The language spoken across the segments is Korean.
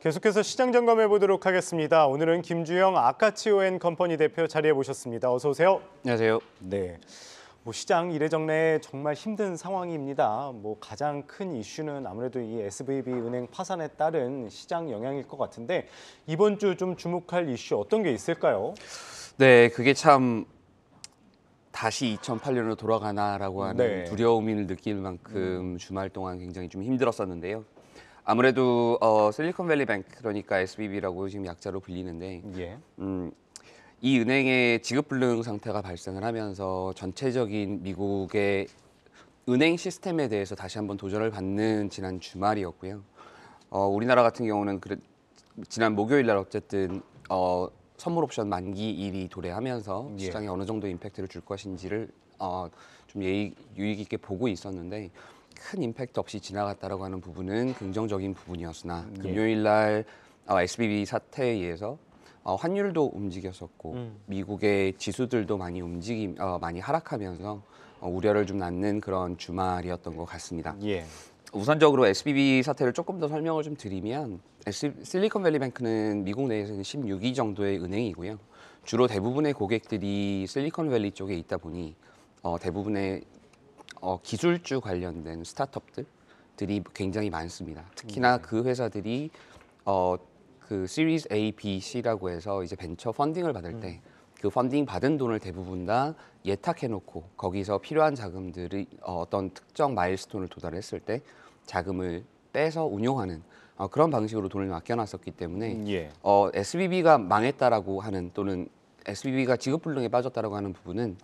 계속해서 시장 점검해 보도록 하겠습니다. 오늘은 김주영 아카치오 앤 컴퍼니 대표 자리에 모셨습니다. 어서 오세요. 안녕하세요. 네. 뭐 시장 이래저래 정말 힘든 상황입니다. 뭐 가장 큰 이슈는 아무래도 이 SVB 은행 파산에 따른 시장 영향일 것 같은데 이번 주 좀 주목할 이슈 어떤 게 있을까요? 네, 그게 참 다시 2008년으로 돌아가나라고 하는 네. 두려움을 느낄 만큼 주말 동안 굉장히 좀 힘들었었는데요. 아무래도 어, 실리콘밸리 뱅크 그러니까 SBB라고 지금 약자로 불리는데 예. 음, 이 은행의 지급 불능 상태가 발생을 하면서 전체적인 미국의 은행 시스템에 대해서 다시 한번 도전을 받는 지난 주말이었고요. 어, 우리나라 같은 경우는 그래, 지난 목요일 날 어쨌든 어, 선물 옵션 만기일이 도래하면서 예. 시장에 어느 정도 임팩트를 줄 것인지를 어, 좀 예의, 유익 있게 보고 있었는데 큰 임팩트 없이 지나갔다라고 하는 부분은 긍정적인 부분이었으나 음, 예. 금요일 날 어, SBB 사태에 의해서 어, 환율도 움직였었고 음. 미국의 지수들도 많이 움직임 어, 많이 하락하면서 어, 우려를 좀 낳는 그런 주말이었던 것 같습니다. 예. 우선적으로 SBB 사태를 조금 더 설명을 좀 드리면 실리콘밸리뱅크는 미국 내에서는 16위 정도의 은행이고요. 주로 대부분의 고객들이 실리콘밸리 쪽에 있다 보니 어, 대부분의 어, 기술주 관련된 스타트업들이 굉장히 많습니다. 특히나 네. 그 회사들이 어, 그 시리즈 A, B, C라고 해서 이제 벤처 펀딩을 받을 음. 때그 펀딩 받은 돈을 대부분 다 예탁해놓고 거기서 필요한 자금들이 어, 어떤 특정 마일스톤을 도달했을 때 자금을 빼서 운용하는 어, 그런 방식으로 돈을 맡겨놨었기 때문에 음, 예. 어, SBB가 망했다라고 하는 또는 SBB가 지급불능에 빠졌다라고 하는 부분은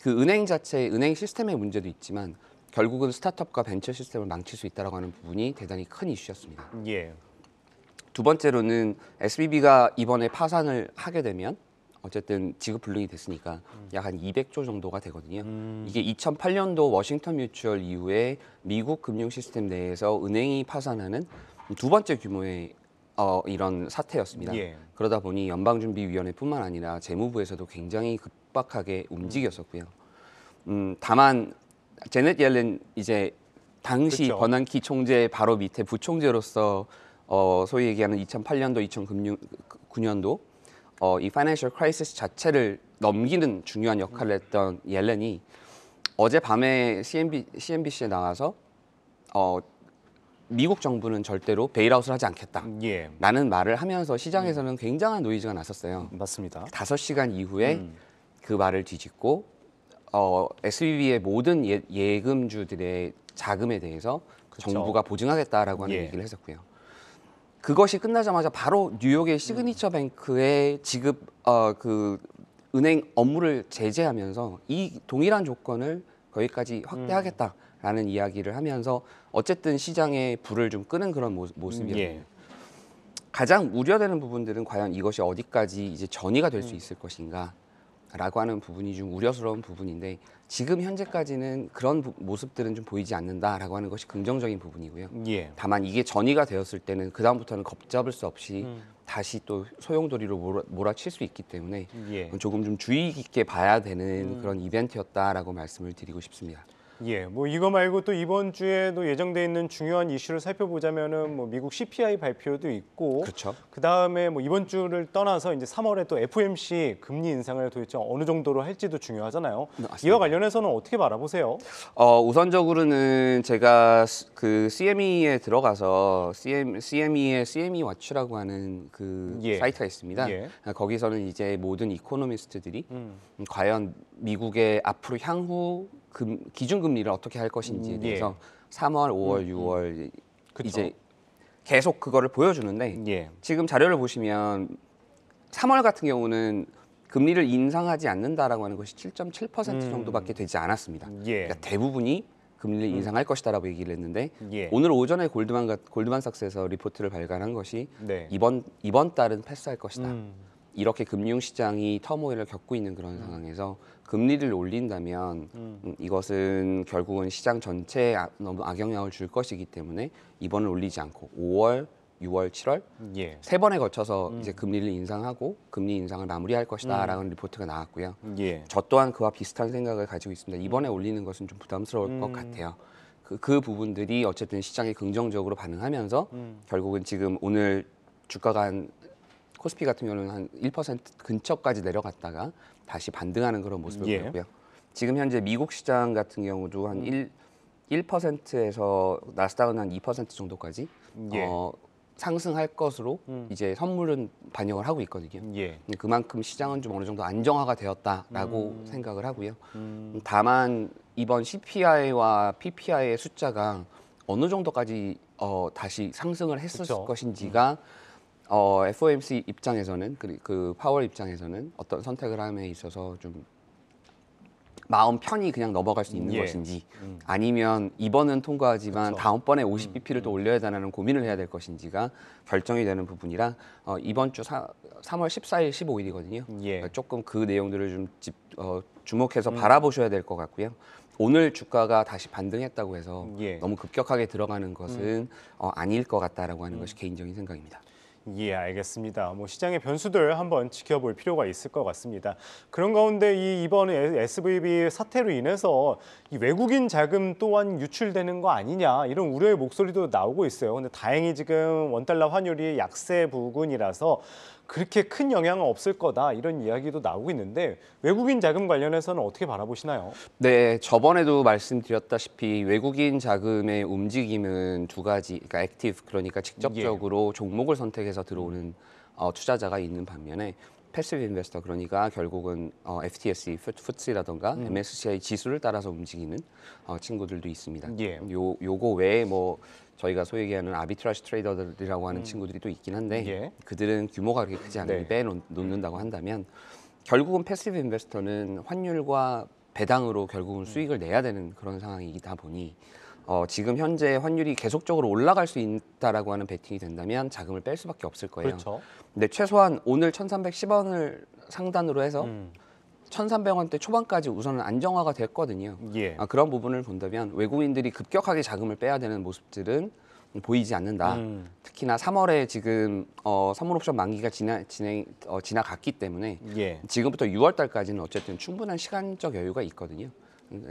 그 은행 자체의 은행 시스템의 문제도 있지만 결국은 스타트업과 벤처 시스템을 망칠 수 있다라고 하는 부분이 대단히 큰 이슈였습니다. 예. 두 번째로는 SBB가 이번에 파산을 하게 되면 어쨌든 지급 불능이 됐으니까 음. 약한 200조 정도가 되거든요. 음. 이게 2008년도 워싱턴 뮤추얼 이후에 미국 금융 시스템 내에서 은행이 파산하는 두 번째 규모의 어, 이런 사태였습니다. 예. 그러다 보니 연방준비위원회뿐만 아니라 재무부에서도 굉장히 급, 촉박하게 움직였었고요. 음, 다만 제넷 옐렌 이제 당시 그렇죠. 버난키 총재 바로 밑에 부총재로서 어, 소위 얘기하는 2008년도, 2009년도 어, 이 파이낸셜 크라이시스 자체를 넘기는 중요한 역할을 했던 옐렌이 어제밤에 CNB, CNBC에 나와서 어, 미국 정부는 절대로 베일아웃을 하지 않겠다. 예. 라는 말을 하면서 시장에서는 굉장한 노이즈가 났었어요. 맞습니다. 다섯 시간 이후에 음. 그 말을 뒤집고 어, SBB의 모든 예, 금주들의 자금에 대해서 그쵸. 정부가 보증하겠다라고 하는 예. 얘기를 했었고요. 그것이 끝나자마자 바로 뉴욕의 시그니처 음. 뱅크의 지급 어, 그 은행 업무를 제재하면서 이 동일한 조건을 거기까지 확대하겠다라는 음. 이야기를 하면서 어쨌든 시장의 불을 좀 끄는 그런 모습이에요. 음, 예. 가장 우려되는 부분들은 과연 이것이 어디까지 이제 전이가 될수 음. 있을 것인가 라고 하는 부분이 좀 우려스러운 부분인데 지금 현재까지는 그런 부, 모습들은 좀 보이지 않는다라고 하는 것이 긍정적인 부분이고요. 예. 다만 이게 전이가 되었을 때는 그 다음부터는 겁잡을 수 없이 음. 다시 또 소용돌이로 몰아, 몰아칠 수 있기 때문에 예. 조금 좀 주의 깊게 봐야 되는 음. 그런 이벤트였다라고 말씀을 드리고 싶습니다. 예, 뭐 이거 말고 또 이번 주에도 예정돼 있는 중요한 이슈를 살펴보자면은 뭐 미국 CPI 발표도 있고, 그렇죠. 그 다음에 뭐 이번 주를 떠나서 이제 3월에 또 FOMC 금리 인상을 도대체 어느 정도로 할지도 중요하잖아요. 네, 맞습니다. 이와 관련해서는 어떻게 바라보세요? 어, 우선적으로는 제가 그 CME에 들어가서 CM, CME의 CME 와치라고 하는 그 예. 사이트가 있습니다. 예. 아, 거기서는 이제 모든 이코노미스트들이 음. 과연 미국의 앞으로 향후 금, 기준금리를 어떻게 할 것인지에 음, 예. 대해서 예. 3월, 5월, 6월 그 이제 계속 그거를 보여주는데 예. 지금 자료를 보시면 3월 같은 경우는 금리를 인상하지 않는다라고 하는 것이 7.7% 음. 정도밖에 되지 않았습니다. 예. 그러니까 대부분이 금리를 음. 인상할 것이다라고 얘기를 했는데 예. 오늘 오전에 골드만 골드만삭스에서 리포트를 발간한 것이 네. 이번 이번 달은 패스할 것이다. 음. 이렇게 금융시장이 터모일를 겪고 있는 그런 음. 상황에서 금리를 올린다면 음. 음 이것은 결국은 시장 전체에 아, 너무 악영향을 줄 것이기 때문에 이번을 올리지 않고 5월, 6월, 7월 음, 예. 세 번에 걸쳐서 음. 이제 금리를 인상하고 금리 인상을 마무리할 것이다라는 음. 리포트가 나왔고요. 예. 저 또한 그와 비슷한 생각을 가지고 있습니다. 이번에 올리는 것은 좀 부담스러울 것 같아요. 그, 그 부분들이 어쨌든 시장에 긍정적으로 반응하면서 결국은 지금 오늘 주가가 한 코스피 같은 경우는 한 1% 근처까지 내려갔다가 다시 반등하는 그런 모습을 예. 보였고요. 지금 현재 미국 시장 같은 경우도 한 1, 음. 1%에서 나스닥은 한 2% 정도까지 예. 어, 상승할 것으로 음. 이제 선물은 반영을 하고 있거든요. 예. 그만큼 시장은 좀 어느 정도 안정화가 되었다라고 음. 생각을 하고요. 음. 다만 이번 CPI와 PPI의 숫자가 어느 정도까지 어, 다시 상승을 했을 그쵸. 것인지가 음. 어, FOMC 입장에서는 그, 그 파월 입장에서는 어떤 선택을 함에 있어서 좀 마음 편히 그냥 넘어갈 수 있는 예. 것인지 음. 아니면 이번은 통과하지만 그쵸. 다음번에 50bp를 음. 또 음. 올려야 되는 고민을 해야 될 것인지가 결정이 되는 부분이라 어, 이번 주 사, 3월 14일, 15일이거든요. 예. 그러니까 조금 그 내용들을 좀 집, 어, 주목해서 음. 바라보셔야 될 것 같고요. 오늘 주가가 다시 반등했다고 해서 예. 너무 급격하게 들어가는 것은 음. 어, 아닐 것 같다라고 하는 음. 것이 개인적인 생각입니다. 예, 알겠습니다. 뭐 시장의 변수들 한번 지켜볼 필요가 있을 것 같습니다. 그런 가운데 이 이번 SVB 사태로 인해서 이 외국인 자금 또한 유출되는 거 아니냐 이런 우려의 목소리도 나오고 있어요. 근데 다행히 지금 원달러 환율이 약세 부근이라서 그렇게 큰 영향은 없을 거다 이런 이야기도 나오고 있는데 외국인 자금 관련해서는 어떻게 바라보시나요? 네, 저번에도 말씀드렸다시피 외국인 자금의 움직임은 두 가지, 그러니까 액티브 그러니까 직접적으로 예. 종목을 선택해서 들어오는 어, 투자자가 있는 반면에 패시브 인베스터 그러니까 결국은 어, FTSE, f t e, 라던가 음. MSCI 지수를 따라서 움직이는 어, 친구들도 있습니다. 예. 요 요거 외에 뭐 저희가 소위 얘기하는 아비트라시 트레이더들이라고 하는 음. 친구들이 또 있긴 한데 예. 그들은 규모가 그렇게 크지 않으니 네. 빼놓는다고 한다면 결국은 패시브 인베스터는 환율과 배당으로 결국은 음. 수익을 내야 되는 그런 상황이다 보니 어, 지금 현재 환율이 계속적으로 올라갈 수 있다라고 하는 베팅이 된다면 자금을 뺄 수밖에 없을 거예요. 그렇죠. 근데 최소한 오늘 1,310원을 상단으로 해서 음. 1,300원대 초반까지 우선은 안정화가 됐거든요. 예. 아, 그런 부분을 본다면 외국인들이 급격하게 자금을 빼야 되는 모습들은 보이지 않는다. 음. 특히나 3월에 지금 어, 3월 옵션 만기가 지나, 진행, 어, 지나갔기 때문에 예. 지금부터 6월 달까지는 어쨌든 충분한 시간적 여유가 있거든요.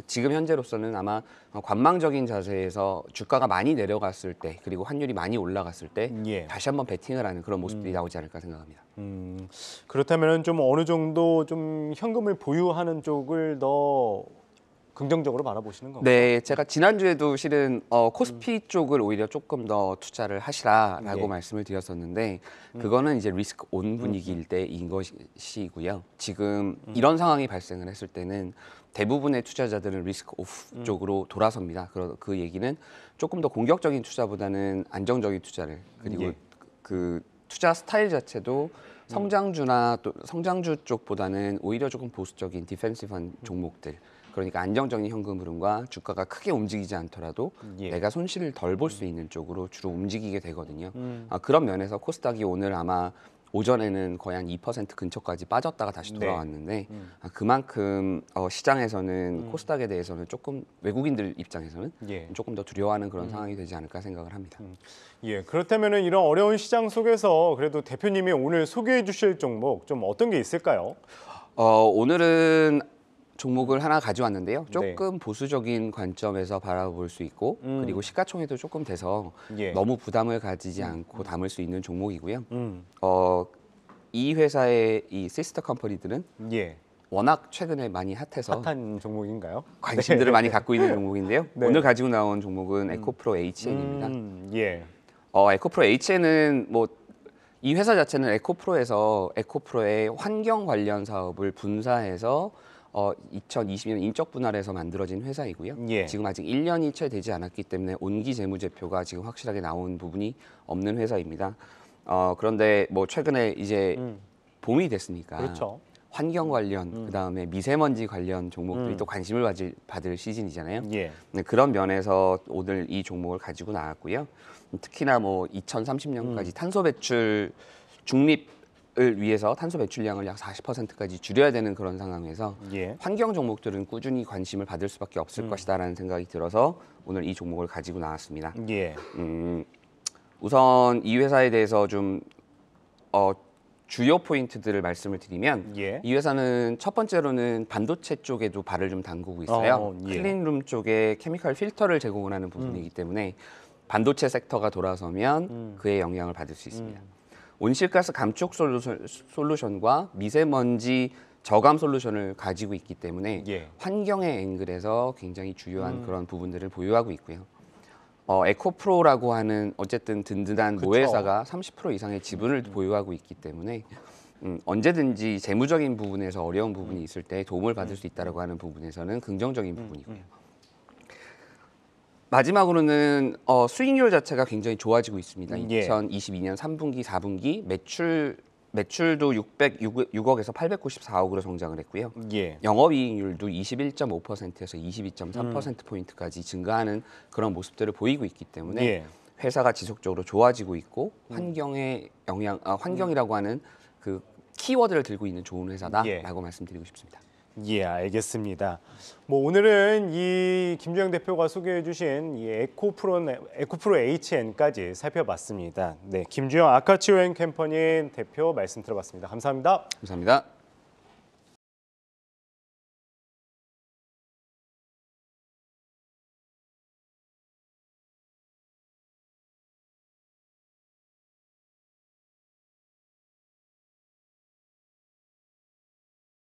지금 현재로서는 아마 관망적인 자세에서 주가가 많이 내려갔을 때 그리고 환율이 많이 올라갔을 때 예. 다시 한번 베팅을 하는 그런 모습들이 음. 나오지 않을까 생각합니다. 음, 그렇다면 좀 어느 정도 좀 현금을 보유하는 쪽을 더 긍정적으로 바라보시는 건가요? 네, 제가 지난주에도 실은 어, 코스피 음. 쪽을 오히려 조금 더 투자를 하시라라고 예. 말씀을 드렸었는데 음. 그거는 이제 리스크 온 분위기일 음, 음. 때인 것이고요. 지금 음. 이런 상황이 발생을 했을 때는 대부분의 투자자들은 리스크 오프 음. 쪽으로 돌아섭니다. 그, 그 얘기는 조금 더 공격적인 투자보다는 안정적인 투자를 그리고 예. 그 투자 스타일 자체도 성장주나 또 성장주 쪽보다는 오히려 조금 보수적인 디펜시브한 종목들 그러니까 안정적인 현금 흐름과 주가가 크게 움직이지 않더라도 예. 내가 손실을 덜 볼 수 있는 쪽으로 주로 움직이게 되거든요. 음. 아, 그런 면에서 코스닥이 오늘 아마 오전에는 거의 한 2% 근처까지 빠졌다가 다시 네. 돌아왔는데 네. 음. 아, 그만큼 어, 시장에서는 음. 코스닥에 대해서는 조금 외국인들 입장에서는 예. 조금 더 두려워하는 그런 음. 상황이 되지 않을까 생각을 합니다. 음. 예, 그렇다면 이런 어려운 시장 속에서 그래도 대표님이 오늘 소개해 주실 종목 좀 어떤 게 있을까요? 어, 오늘은 종목을 하나 가져왔는데요. 네. 조금 네. 보수적인 관점에서 바라볼 수 있고 음. 그리고 시가총액도 조금 돼서 예. 너무 부담을 가지지 않고 담을 수 있는 종목이고요. 음. 어, 이 회사의 이 시스터 컴퍼니들은 예. 워낙 최근에 많이 핫해서 핫한 종목인가요? 관심들을 네. 많이 갖고 있는 종목인데요. 네. 오늘 가지고 나온 종목은 음. 에코프로 HN입니다. 음. 예. 어, 에코프로 HN은 뭐 이 회사 자체는 에코프로에서 에코프로의 환경 관련 사업을 분사해서 어, 2020년 인적 분할에서 만들어진 회사이고요. 예. 지금 아직 1년이 채 되지 않았기 때문에 온기 재무제표가 지금 확실하게 나온 부분이 없는 회사입니다. 어, 그런데 뭐 최근에 이제 음. 봄이 됐으니까 그렇죠. 환경 관련 음. 그다음에 미세먼지 관련 종목들이 음. 또 관심을 받을, 받을 시즌이잖아요. 예. 네, 그런 면에서 오늘 이 종목을 가지고 나왔고요. 특히나 뭐 2030년까지 음. 탄소 배출 중립 을 위해서 탄소 배출량을 약 40%까지 줄여야 되는 그런 상황에서 예. 환경 종목들은 꾸준히 관심을 받을 수밖에 없을 음. 것이다라는 생각이 들어서 오늘 이 종목을 가지고 나왔습니다. 예. 음, 우선 이 회사에 대해서 좀 어, 주요 포인트들을 말씀을 드리면 예. 이 회사는 첫 번째로는 반도체 쪽에도 발을 좀 담그고 있어요. 어, 예. 클린룸 쪽에 케미컬 필터를 제공하는 부분이기 음. 때문에 반도체 섹터가 돌아서면 음. 그의 영향을 받을 수 있습니다. 음. 온실가스 감축 솔루션, 과 미세먼지 저감 솔루션을 가지고 있기 때문에 예. 환경의 앵글에서 굉장히 중요한 음. 그런 부분들을 보유하고 있고요. 어, 에코프로라고 하는 어쨌든 든든한 그쵸. 모회사가 30% 이상의 지분을 음. 보유하고 있기 때문에 음, 언제든지 재무적인 부분에서 어려운 부분이 음. 있을 때 도움을 받을 음. 수 있다고 하는 부분에서는 긍정적인 음. 부분이고요. 마지막으로는 어, 수익률 자체가 굉장히 좋아지고 있습니다. 음, 예. 2022년 3분기, 4분기 매출 매출도 606억에서 894억으로 성장을 했고요. 예. 영업이익률도 21.5%에서 22.3% 음. 포인트까지 증가하는 그런 모습들을 보이고 있기 때문에 예. 회사가 지속적으로 좋아지고 있고 음. 환경의 영향, 아, 환경이라고 음. 하는 그 키워드를 들고 있는 좋은 회사다라고 예. 말씀드리고 싶습니다. 예, 알겠습니다. 뭐 오늘은 이 김주영 대표가 소개해 주신 이 에코프로 에코프로 HN까지 살펴봤습니다. 네, 김주영 아카치오엔 캠퍼니 대표 말씀 들어봤습니다. 감사합니다. 감사합니다.